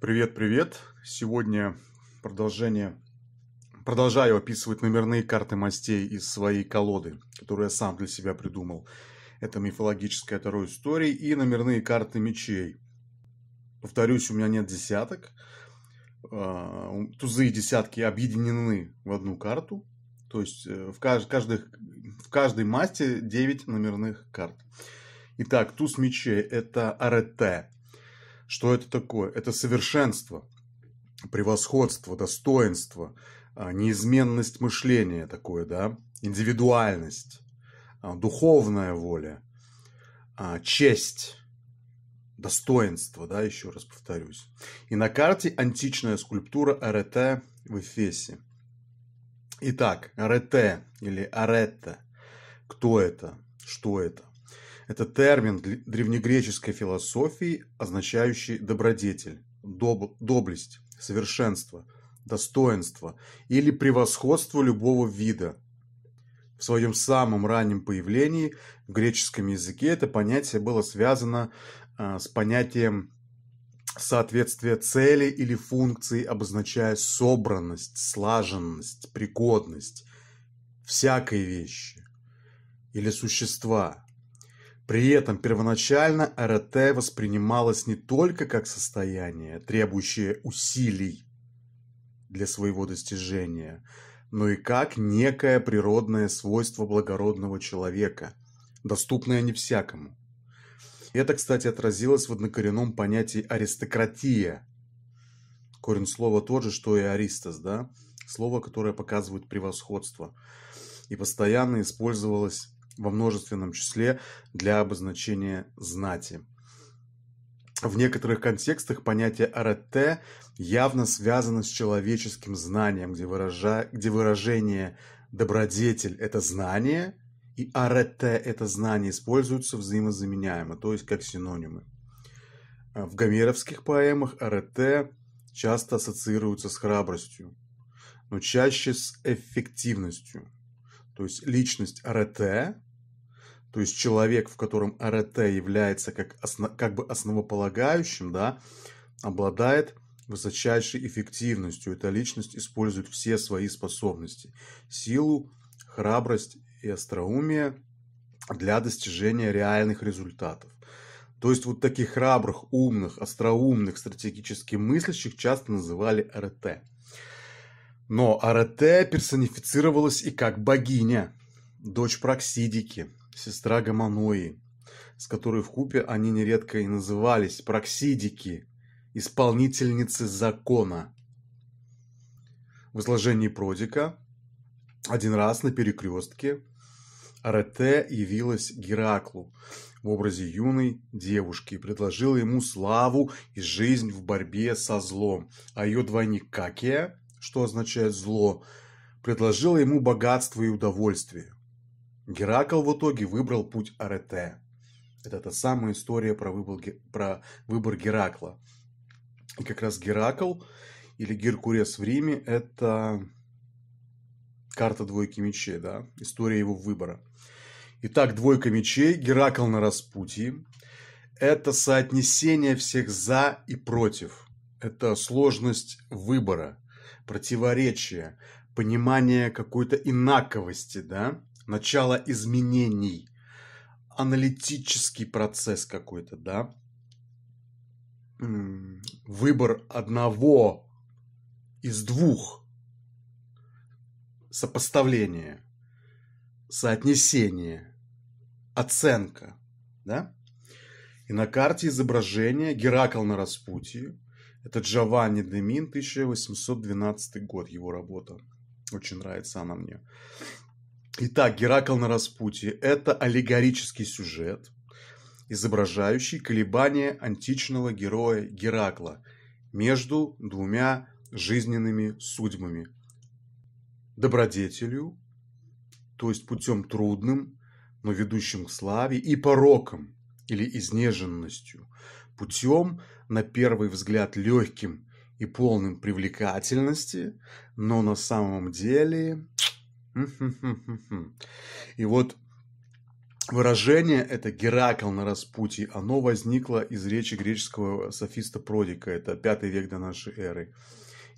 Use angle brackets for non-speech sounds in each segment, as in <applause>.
Привет-привет! Сегодня продолжение... Продолжаю описывать номерные карты мастей из своей колоды, которую я сам для себя придумал. Это мифологическая второй истории и номерные карты мечей. Повторюсь, у меня нет десяток. А, тузы и десятки объединены в одну карту. То есть э, в, кажд... в каждой масте 9 номерных карт. Итак, туз мечей – это арете что это такое? Это совершенство, превосходство, достоинство, а, неизменность мышления такое, да, индивидуальность, а, духовная воля, а, честь, достоинство, да, еще раз повторюсь. И на карте античная скульптура Арете в Эфесе. Итак, Арете или Аретта. Кто это? Что это? Это термин древнегреческой философии, означающий добродетель, доб доблесть, совершенство, достоинство или превосходство любого вида. В своем самом раннем появлении в греческом языке это понятие было связано э, с понятием соответствия цели или функции, обозначая собранность, слаженность, пригодность всякой вещи или существа, при этом первоначально РТ воспринималось не только как состояние, требующее усилий для своего достижения, но и как некое природное свойство благородного человека, доступное не всякому. Это, кстати, отразилось в однокоренном понятии «аристократия». Корень слова тот же, что и «аристос», да? Слово, которое показывает превосходство. И постоянно использовалось во множественном числе для обозначения знати. В некоторых контекстах понятие «аретте» явно связано с человеческим знанием, где, выража... где выражение «добродетель» – это знание, и «аретте» – это знание используются взаимозаменяемо, то есть как синонимы. В гомеровских поэмах «аретте» часто ассоциируются с храбростью, но чаще с эффективностью – то есть личность РТ, то есть человек, в котором РТ является как, основ, как бы основополагающим, да, обладает высочайшей эффективностью. Эта личность использует все свои способности, силу, храбрость и остроумие для достижения реальных результатов. То есть вот таких храбрых, умных, остроумных, стратегически мыслящих часто называли РТ. Но Арете персонифицировалась и как богиня, дочь Проксидики, сестра Гамануи, с которой в купе они нередко и назывались Проксидики, исполнительницы закона. В изложении Продика один раз на перекрестке Арете явилась Гераклу в образе юной девушки и предложила ему славу и жизнь в борьбе со злом, а ее двойник Какия что означает зло, предложила ему богатство и удовольствие. Геракл в итоге выбрал путь Арете. Это та самая история про выбор, про выбор Геракла. И как раз Геракл или Геркурес в Риме – это карта двойки мечей, да, история его выбора. Итак, двойка мечей, Геракл на распутье. Это соотнесение всех «за» и «против». Это сложность выбора противоречия, понимание какой-то инаковости, да, начало изменений, аналитический процесс какой-то, да, выбор одного из двух, сопоставление, соотнесение, оценка, да? И на карте изображение Геракл на распутье, это Джованни Демин, 1812 год, его работа. Очень нравится она мне. Итак, Геракл на распутье – это аллегорический сюжет, изображающий колебания античного героя Геракла между двумя жизненными судьбами – добродетелью, то есть путем трудным, но ведущим к славе, и пороком или изнеженностью – путем, на первый взгляд легким и полным привлекательности, но на самом деле... <laughs> И вот Выражение это «Геракл на распутье», оно возникло из речи греческого софиста Продика, это пятый век до нашей эры,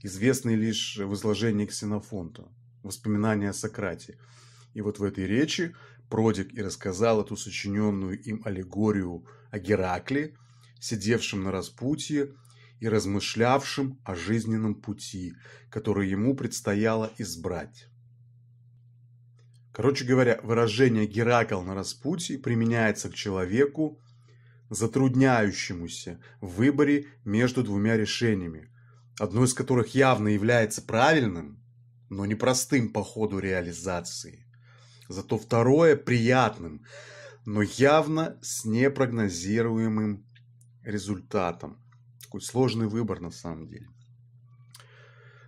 известный лишь в изложении Ксенофонта, воспоминания о Сократе. И вот в этой речи Продик и рассказал эту сочиненную им аллегорию о Геракле, сидевшим на распутье и размышлявшим о жизненном пути, который ему предстояло избрать. Короче говоря, выражение «Геракл на распутье» применяется к человеку, затрудняющемуся в выборе между двумя решениями, одно из которых явно является правильным, но непростым по ходу реализации, зато второе приятным, но явно с непрогнозируемым результатом. Такой сложный выбор на самом деле.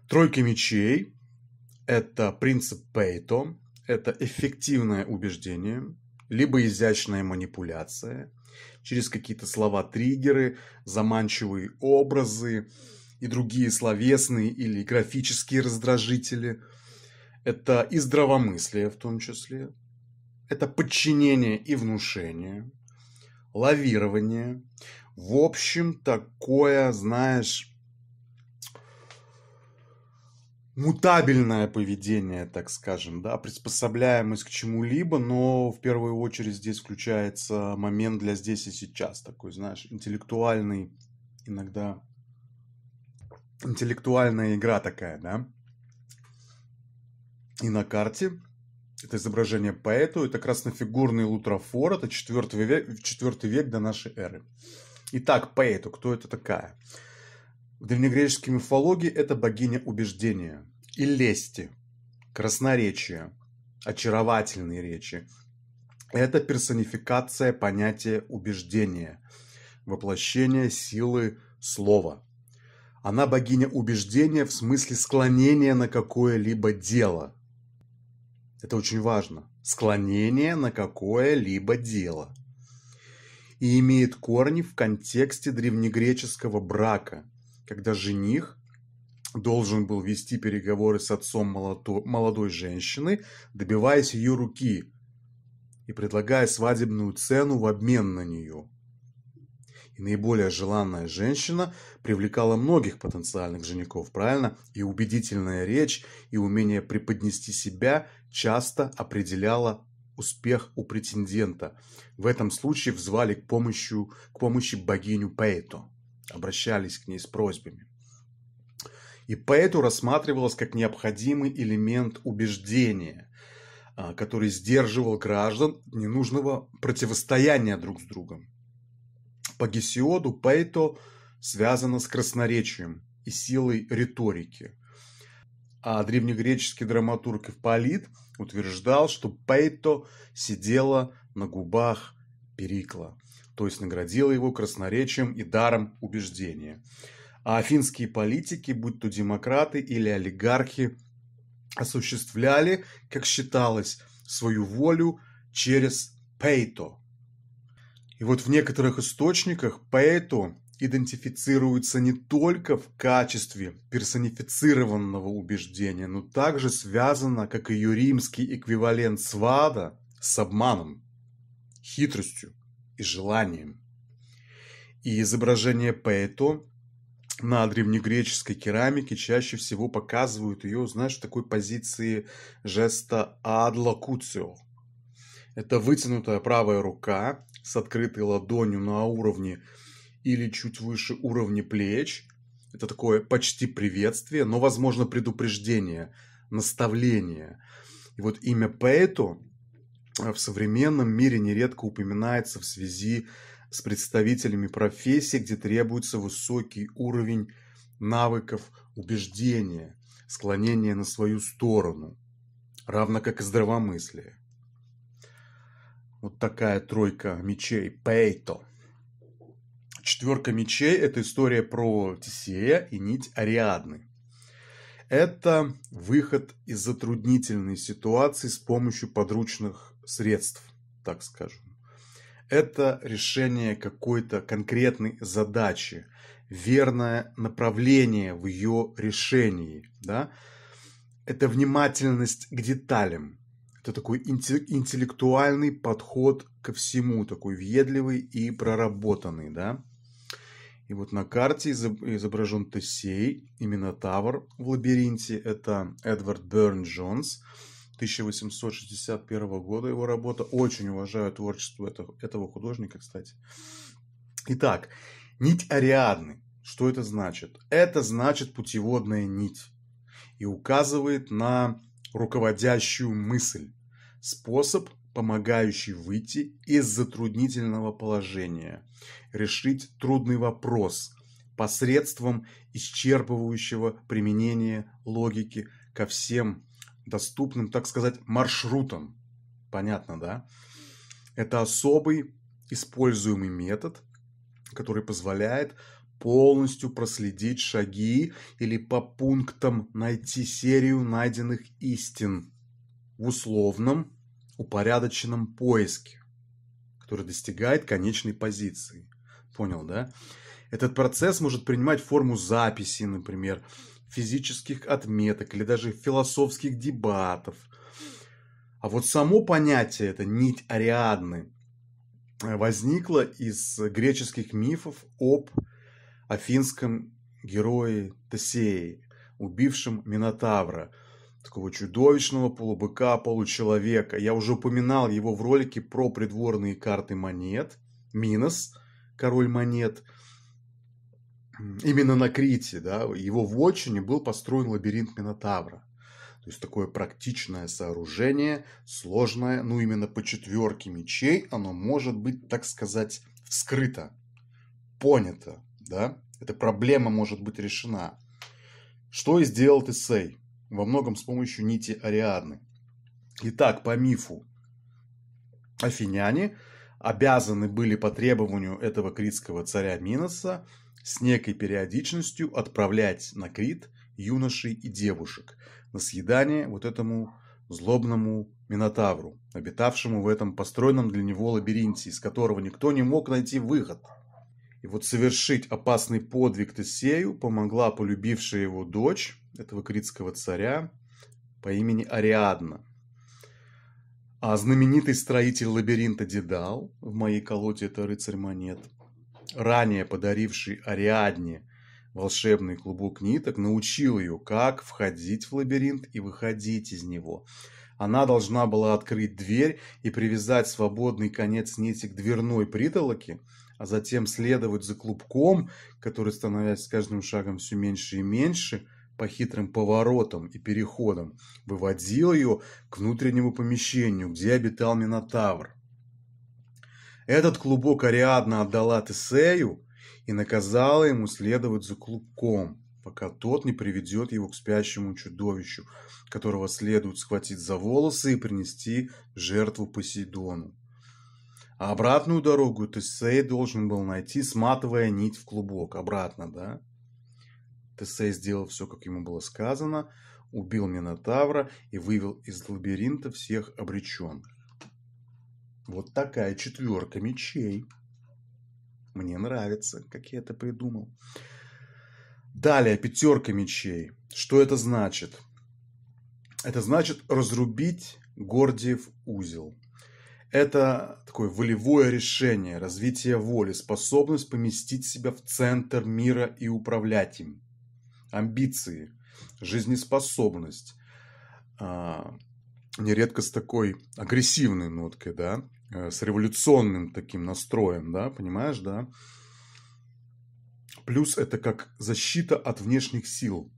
Тройка мечей – это принцип Пейто, это эффективное убеждение, либо изящная манипуляция через какие-то слова-триггеры, заманчивые образы и другие словесные или графические раздражители. Это и здравомыслие в том числе. Это подчинение и внушение, лавирование, в общем, такое, знаешь, мутабельное поведение, так скажем, да, приспособляемость к чему-либо, но в первую очередь здесь включается момент для здесь и сейчас, такой, знаешь, интеллектуальный, иногда интеллектуальная игра такая, да. И на карте это изображение поэту, это краснофигурный лутрофор, это 4 век, 4 век до нашей эры. Итак, Пейту, кто это такая? В древнегреческой мифологии это богиня убеждения и лести, красноречия, очаровательные речи. Это персонификация понятия убеждения, воплощение силы слова. Она богиня убеждения в смысле склонения на какое-либо дело. Это очень важно. Склонение на какое-либо дело и имеет корни в контексте древнегреческого брака, когда жених должен был вести переговоры с отцом молодой женщины, добиваясь ее руки и предлагая свадебную цену в обмен на нее. И наиболее желанная женщина привлекала многих потенциальных женихов, правильно? И убедительная речь, и умение преподнести себя часто определяла успех у претендента. В этом случае взвали к помощи, к помощи богиню Пеэту. Обращались к ней с просьбами. И Пеэту рассматривалось как необходимый элемент убеждения, а, который сдерживал граждан ненужного противостояния друг с другом. По Гесиоду Пеэту связано с красноречием и силой риторики – а древнегреческий драматург Ипполит утверждал, что Пейто сидела на губах Перикла, то есть наградила его красноречием и даром убеждения. А афинские политики, будь то демократы или олигархи, осуществляли, как считалось, свою волю через Пейто. И вот в некоторых источниках Пейто идентифицируется не только в качестве персонифицированного убеждения, но также связана, как ее римский эквивалент свада, с обманом, хитростью и желанием. И изображение поэто на древнегреческой керамике чаще всего показывают ее, знаешь, в такой позиции жеста адлокуцио. Это вытянутая правая рука с открытой ладонью на уровне или чуть выше уровня плеч. Это такое почти приветствие, но, возможно, предупреждение, наставление. И вот имя Пейту э, в современном мире нередко упоминается в связи с представителями профессии, где требуется высокий уровень навыков убеждения, склонения на свою сторону, равно как и здравомыслие. Вот такая тройка мечей Пейто – Четверка мечей – это история про Тесея и нить Ариадны. Это выход из затруднительной ситуации с помощью подручных средств, так скажем. Это решение какой-то конкретной задачи, верное направление в ее решении. Да? Это внимательность к деталям. Это такой интеллектуальный подход ко всему, такой въедливый и проработанный. Да? И вот на карте изображен Тесей именно Минотавр в лабиринте. Это Эдвард Берн Джонс. 1861 года его работа. Очень уважаю творчество этого художника, кстати. Итак, нить Ариадны. Что это значит? Это значит путеводная нить. И указывает на руководящую мысль. Способ помогающий выйти из затруднительного положения, решить трудный вопрос посредством исчерпывающего применения логики ко всем доступным, так сказать, маршрутам. Понятно, да? Это особый используемый метод, который позволяет полностью проследить шаги или по пунктам найти серию найденных истин в условном упорядоченном поиске, который достигает конечной позиции. Понял, да? Этот процесс может принимать форму записи, например, физических отметок или даже философских дебатов. А вот само понятие, это нить Ариадны, э, возникло из греческих мифов об афинском герое Тесее, убившем Минотавра – такого чудовищного полубыка, получеловека. Я уже упоминал его в ролике про придворные карты монет. Минос, король монет. Именно на Крите, да, его в отчине был построен лабиринт Минотавра. То есть такое практичное сооружение, сложное, ну именно по четверке мечей, оно может быть, так сказать, вскрыто, понято, да? Эта проблема может быть решена. Что и сделал Тесей во многом с помощью нити Ариадны. Итак, по мифу, афиняне обязаны были по требованию этого критского царя Миноса с некой периодичностью отправлять на Крит юношей и девушек на съедание вот этому злобному Минотавру, обитавшему в этом построенном для него лабиринте, из которого никто не мог найти выход. И вот совершить опасный подвиг Тесею помогла полюбившая его дочь, этого критского царя по имени Ариадна. А знаменитый строитель лабиринта Дедал, в моей колоде это рыцарь монет, ранее подаривший Ариадне волшебный клубок ниток, научил ее, как входить в лабиринт и выходить из него. Она должна была открыть дверь и привязать свободный конец нити к дверной притолоке, а затем следовать за клубком, который, становясь с каждым шагом все меньше и меньше, по хитрым поворотам и переходам выводил ее к внутреннему помещению, где обитал Минотавр. Этот клубок Ариадна отдала Тесею и наказала ему следовать за клубком, пока тот не приведет его к спящему чудовищу, которого следует схватить за волосы и принести жертву Посейдону. А обратную дорогу Тесей должен был найти, сматывая нить в клубок. Обратно, да? Тесей сделал все, как ему было сказано, убил Минотавра и вывел из лабиринта всех обреченных. Вот такая четверка мечей. Мне нравится, как я это придумал. Далее, пятерка мечей. Что это значит? Это значит разрубить Гордиев узел. Это такое волевое решение, развитие воли, способность поместить себя в центр мира и управлять им амбиции, жизнеспособность. А, нередко с такой агрессивной ноткой, да, э, с революционным таким настроем, да, понимаешь, да. Плюс это как защита от внешних сил,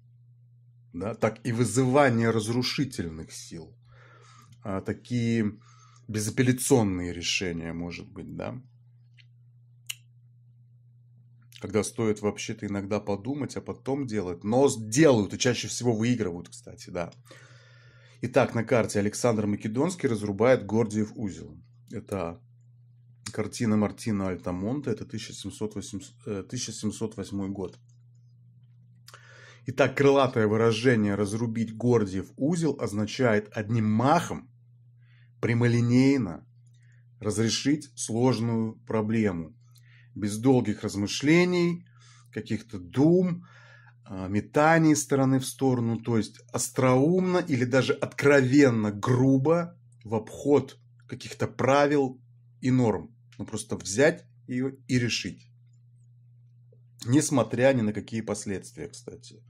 да, так и вызывание разрушительных сил. А, такие безапелляционные решения, может быть, да. Когда стоит вообще-то иногда подумать, а потом делать. Но делают и чаще всего выигрывают, кстати, да. Итак, на карте Александр Македонский разрубает Гордиев узел. Это картина Мартина Альтамонта, это 1708, 1708 э, год. Итак, крылатое выражение «разрубить Гордиев узел» означает одним махом, прямолинейно разрешить сложную проблему – без долгих размышлений, каких-то дум, а, метаний стороны в сторону, то есть остроумно или даже откровенно грубо в обход каких-то правил и норм. Ну, просто взять ее и решить. Несмотря ни на какие последствия, кстати.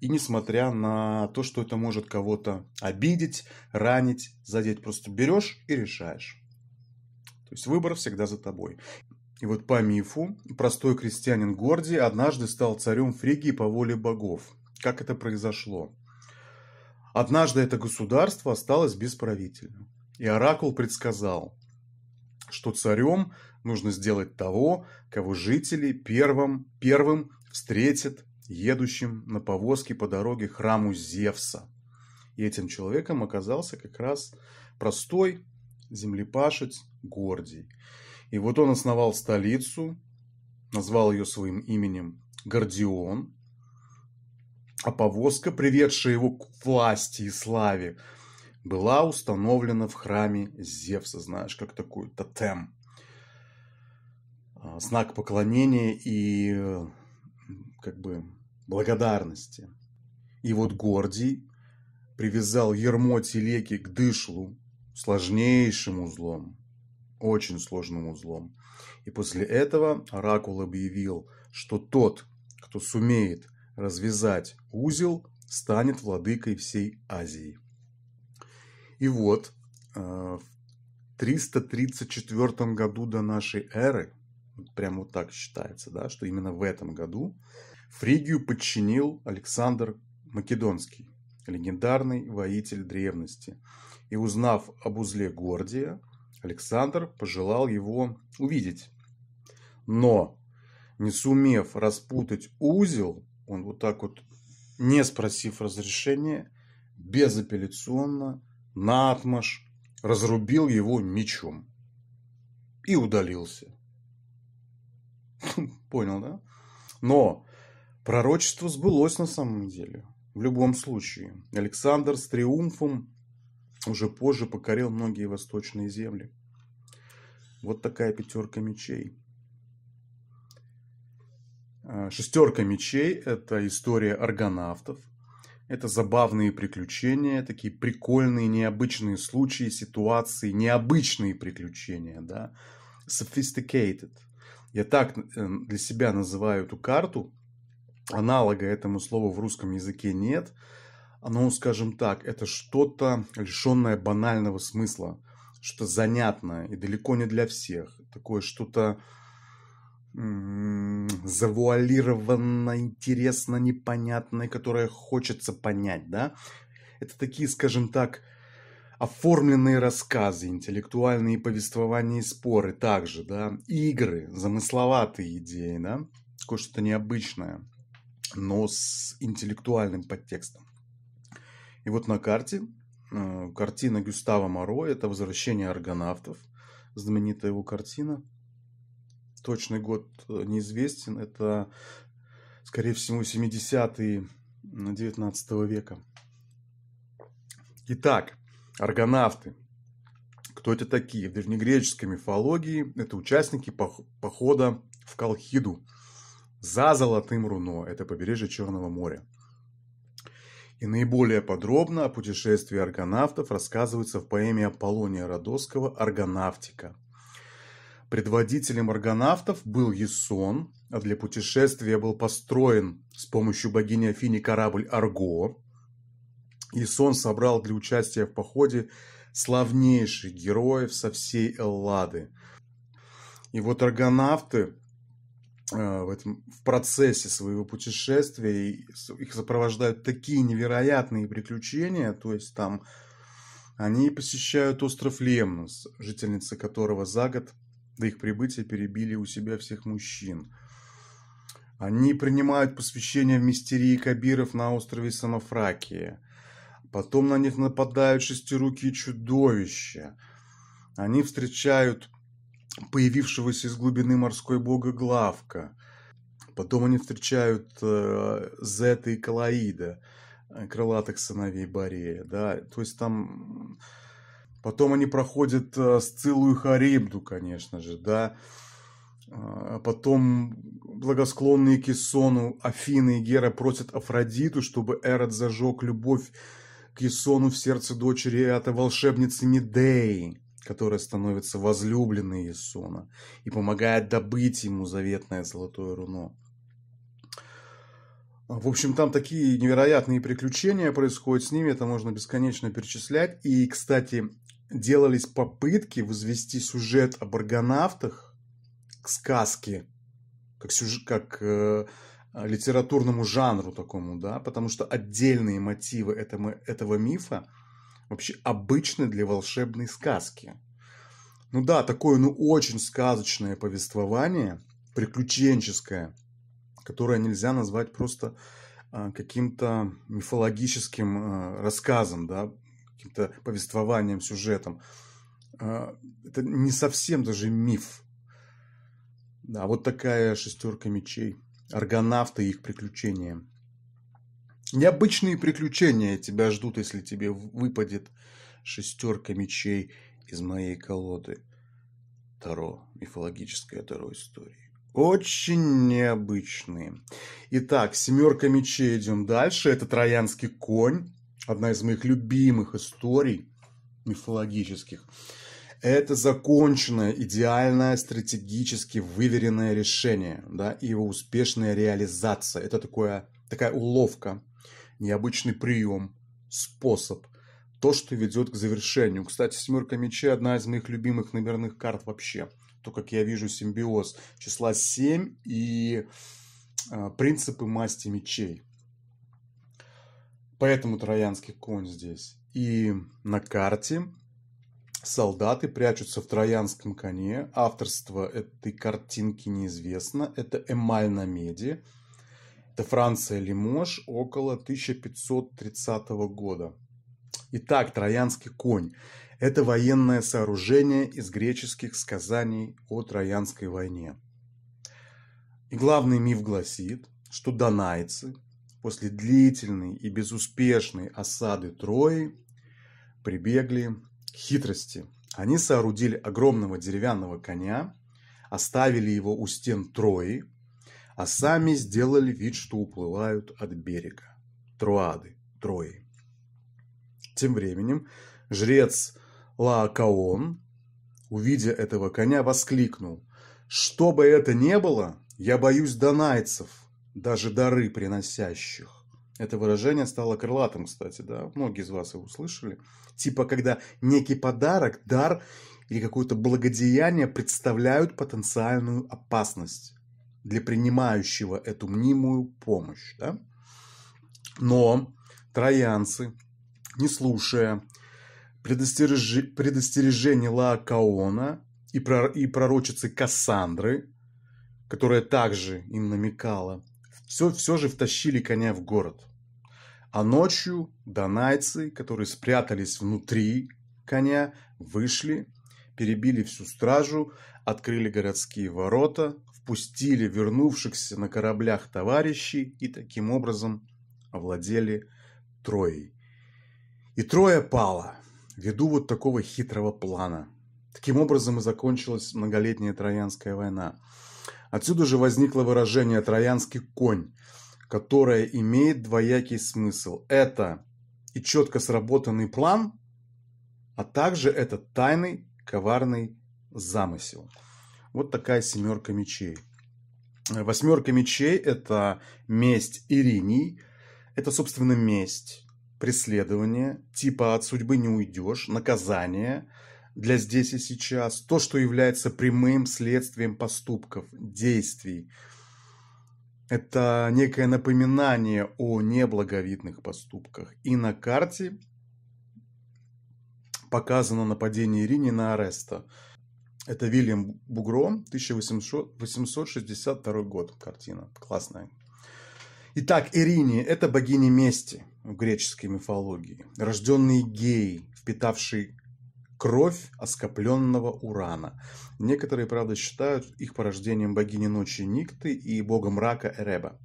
И несмотря на то, что это может кого-то обидеть, ранить, задеть. Просто берешь и решаешь. То есть выбор всегда за тобой. И вот по мифу, простой крестьянин Гордий однажды стал царем Фригии по воле богов. Как это произошло? Однажды это государство осталось без правителя. И Оракул предсказал, что царем нужно сделать того, кого жители первым, первым встретят едущим на повозке по дороге храму Зевса. И этим человеком оказался как раз простой землепашец Гордий. И вот он основал столицу, назвал ее своим именем Гордион, а повозка, приведшая его к власти и славе, была установлена в храме Зевса, знаешь, как такой тотем. А, знак поклонения и как бы благодарности. И вот Гордий привязал ермо телеки к дышлу сложнейшим узлом, очень сложным узлом. И после этого Оракул объявил, что тот, кто сумеет развязать узел, станет владыкой всей Азии. И вот э, в 334 году до нашей эры, прямо вот так считается, да, что именно в этом году Фригию подчинил Александр Македонский, легендарный воитель древности. И узнав об узле Гордия – Александр пожелал его увидеть. Но, не сумев распутать узел, он вот так вот, не спросив разрешения, безапелляционно, наотмашь, разрубил его мечом и удалился. <laughs> Понял, да? Но пророчество сбылось на самом деле. В любом случае, Александр с триумфом уже позже покорил многие восточные земли. Вот такая пятерка мечей. А, шестерка мечей – это история аргонавтов. Это забавные приключения, такие прикольные, необычные случаи, ситуации, необычные приключения, да. Sophisticated. Я так э, для себя называю эту карту. Аналога этому слову в русском языке нет. Но, скажем так, это что-то лишенное банального смысла что занятное и далеко не для всех. Такое что-то завуалированно, интересно, непонятное, которое хочется понять, да? Это такие, скажем так, оформленные рассказы, интеллектуальные повествования и споры также, да? Игры, замысловатые идеи, да? Кое-что необычное, но с интеллектуальным подтекстом. И вот на карте Э, картина Гюстава Моро – это «Возвращение аргонавтов», знаменитая его картина. Точный год э, неизвестен, это, скорее всего, 70-е 19 века. Итак, аргонавты. Кто это такие? В древнегреческой мифологии это участники похода в Колхиду за Золотым Руно, это побережье Черного моря. И наиболее подробно о путешествии аргонавтов рассказывается в поэме Аполлония Родосского «Аргонавтика». Предводителем аргонавтов был Ясон, а для путешествия был построен с помощью богини Афини корабль «Арго». Ясон собрал для участия в походе славнейших героев со всей Эллады. И вот аргонавты Э, в, этом, в процессе своего путешествия. Их сопровождают такие невероятные приключения, то есть там они посещают остров Лемнос, жительница которого за год до их прибытия перебили у себя всех мужчин. Они принимают посвящение в мистерии кабиров на острове Самофракия. Потом на них нападают шестирукие чудовища. Они встречают появившегося из глубины морской бога Главка. Потом они встречают э, Зета и Калаида, э, крылатых сыновей Борея. Да? То есть там... Потом они проходят э, Сцилу и Харибду, конечно же, да. А, а потом благосклонные к Афины и Гера просят Афродиту, чтобы Эрод зажег любовь к Исону в сердце дочери этой волшебницы Медеи которая становится возлюбленной Иисона и помогает добыть ему заветное золотое руно. В общем, там такие невероятные приключения происходят с ними, это можно бесконечно перечислять. И, кстати, делались попытки возвести сюжет об аргонавтах к сказке, как, сюжет, как э, литературному жанру такому, да, потому что отдельные мотивы этого, этого мифа вообще обычны для волшебной сказки. Ну да, такое, ну, очень сказочное повествование, приключенческое, которое нельзя назвать просто э, каким-то мифологическим э, рассказом, да, каким-то повествованием, сюжетом. Э, это не совсем даже миф. Да, вот такая шестерка мечей. Аргонавты и их приключения – Необычные приключения тебя ждут, если тебе выпадет шестерка мечей из моей колоды. Таро. Мифологическая Таро истории. Очень необычные. Итак, семерка мечей идем дальше. Это Троянский конь. Одна из моих любимых историй мифологических. Это законченное, идеальное, стратегически выверенное решение да, и его успешная реализация. Это такое, такая уловка необычный прием, способ, то, что ведет к завершению. Кстати, семерка мечей – одна из моих любимых номерных карт вообще. То, как я вижу симбиоз числа 7 и э, принципы масти мечей. Поэтому троянский конь здесь. И на карте солдаты прячутся в троянском коне. Авторство этой картинки неизвестно. Это эмаль на меди. Это Франция, Лимож, около 1530 года. Итак, Троянский конь – это военное сооружение из греческих сказаний о Троянской войне. И главный миф гласит, что донайцы после длительной и безуспешной осады Трои прибегли к хитрости. Они соорудили огромного деревянного коня, оставили его у стен Трои – а сами сделали вид, что уплывают от берега. Труады, Трои. Тем временем жрец Лаокаон, увидя этого коня, воскликнул. «Что бы это ни было, я боюсь донайцев, даже дары приносящих». Это выражение стало крылатым, кстати, да, многие из вас его услышали. Типа, когда некий подарок, дар или какое-то благодеяние представляют потенциальную опасность для принимающего эту мнимую помощь. Да? Но троянцы, не слушая предостереж... предостережений Лаокаона и, прор... и пророчицы Кассандры, которая также им намекала, все, все же втащили коня в город. А ночью донайцы, которые спрятались внутри коня, вышли, перебили всю стражу, открыли городские ворота, впустили вернувшихся на кораблях товарищей и таким образом овладели Троей. И Троя пала, ввиду вот такого хитрого плана. Таким образом и закончилась многолетняя Троянская война. Отсюда же возникло выражение «троянский конь», которое имеет двоякий смысл. Это и четко сработанный план, а также это тайный коварный замысел. Вот такая семерка мечей. Э, восьмерка мечей – это месть Ириней. Это, собственно, месть, преследование, типа от судьбы не уйдешь, наказание для здесь и сейчас, то, что является прямым следствием поступков, действий. Это некое напоминание о неблаговидных поступках. И на карте показано нападение Ирини на Ареста – это Вильям Бугро, 1862 год, картина. Классная. Итак, Ириния – это богиня мести в греческой мифологии. Рожденные Гей, впитавший кровь оскопленного урана. Некоторые, правда, считают их порождением богини ночи Никты и бога мрака Эреба.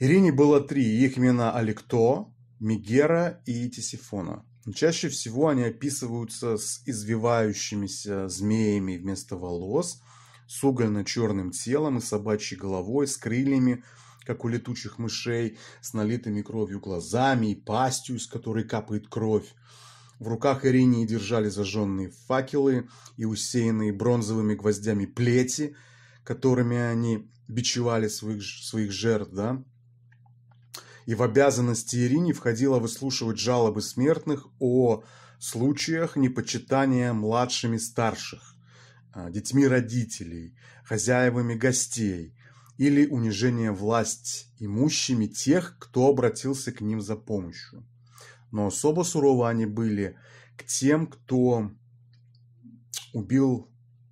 Ирине было три, их имена Алекто, Мигера и Тисифона. Чаще всего они описываются с извивающимися змеями вместо волос, с угольно-черным телом и собачьей головой, с крыльями, как у летучих мышей, с налитыми кровью глазами и пастью, из которой капает кровь. В руках Иринии держали зажженные факелы и усеянные бронзовыми гвоздями плети, которыми они бичевали своих, своих жертв, да? и в обязанности Ирине входило выслушивать жалобы смертных о случаях непочитания младшими старших, а, детьми родителей, хозяевами гостей или унижения власть имущими тех, кто обратился к ним за помощью. Но особо суровы они были к тем, кто убил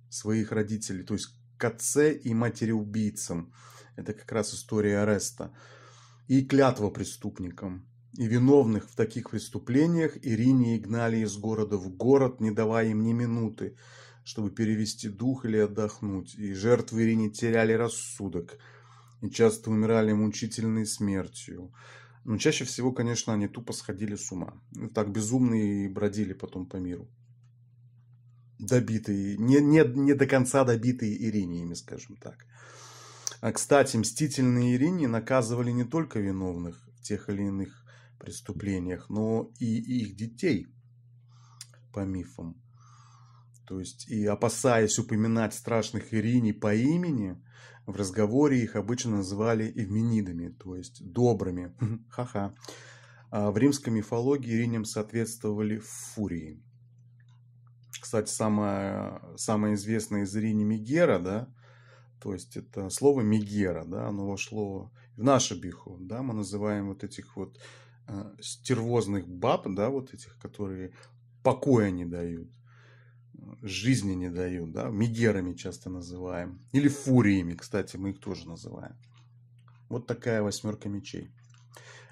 своих родителей, то есть к отце и матери убийцам. Это как раз история ареста и клятва преступникам, и виновных в таких преступлениях Ирине и гнали из города в город, не давая им ни минуты, чтобы перевести дух или отдохнуть, и жертвы Ирине теряли рассудок, и часто умирали мучительной смертью. Но чаще всего, конечно, они тупо сходили с ума. Так безумные и бродили потом по миру. Добитые, не, не, не до конца добитые Ириниями, скажем так. А, кстати, мстительные Ирине наказывали не только виновных в тех или иных преступлениях, но и их детей по мифам. То есть, и опасаясь упоминать страшных Ирини по имени, в разговоре их обычно называли эвменидами, то есть добрыми. <laughs> Ха-ха. А в римской мифологии Ириням соответствовали фурии. Кстати, самая, самая известная из Ирини Мегера, да, то есть это слово мигера, да, оно вошло в наш обиход, да, мы называем вот этих вот э, стервозных баб, да, вот этих, которые покоя не дают, а, жизни не дают, да, мигерами часто называем, или фуриями, кстати, мы их тоже называем. Вот такая восьмерка мечей.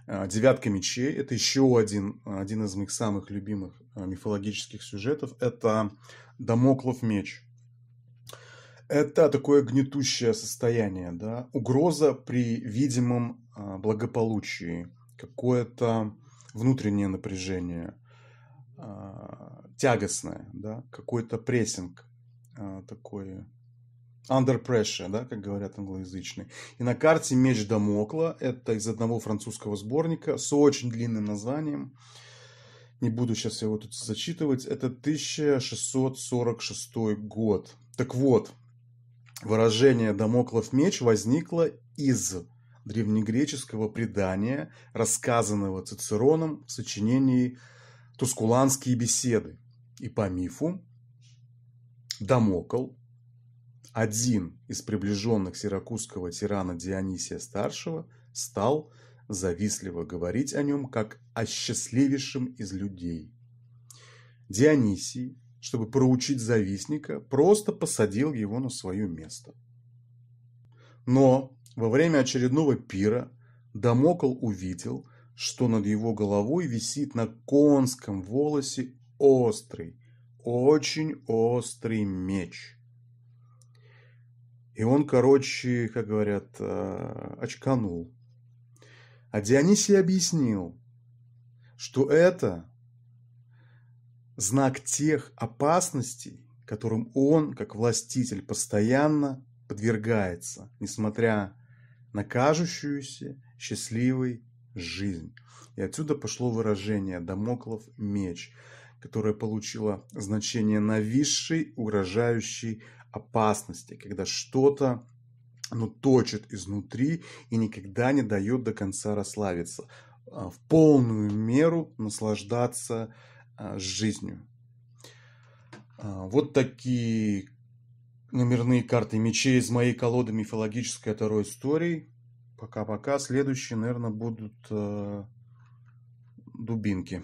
А, девятка мечей – это еще один, один из моих самых любимых мифологических сюжетов. Это Дамоклов меч – это такое гнетущее состояние, да, угроза при видимом а, благополучии, какое-то внутреннее напряжение, а, тягостное, да, какой-то прессинг а, такой under pressure, да, как говорят англоязычные. И на карте «Меч Дамокла» это из одного французского сборника с очень длинным названием. Не буду сейчас его тут зачитывать. Это 1646 год. Так вот, Выражение «домоклов меч» возникло из древнегреческого предания, рассказанного Цицероном в сочинении «Тускуланские беседы». И по мифу Дамокл, один из приближенных сиракузского тирана Дионисия Старшего, стал завистливо говорить о нем как о счастливейшем из людей. Дионисий чтобы проучить завистника, просто посадил его на свое место. Но во время очередного пира Дамокл увидел, что над его головой висит на конском волосе острый, очень острый меч. И он, короче, как говорят, э, очканул. А Дионисий объяснил, что это знак тех опасностей, которым он, как властитель, постоянно подвергается, несмотря на кажущуюся счастливой жизнь. И отсюда пошло выражение «дамоклов меч», которое получило значение нависшей, угрожающей опасности, когда что-то ну, точит изнутри и никогда не дает до конца расслабиться, а в полную меру наслаждаться а, с жизнью. А, вот такие номерные карты мечей из моей колоды мифологической второй истории. Пока-пока. Следующие, наверное, будут э, дубинки.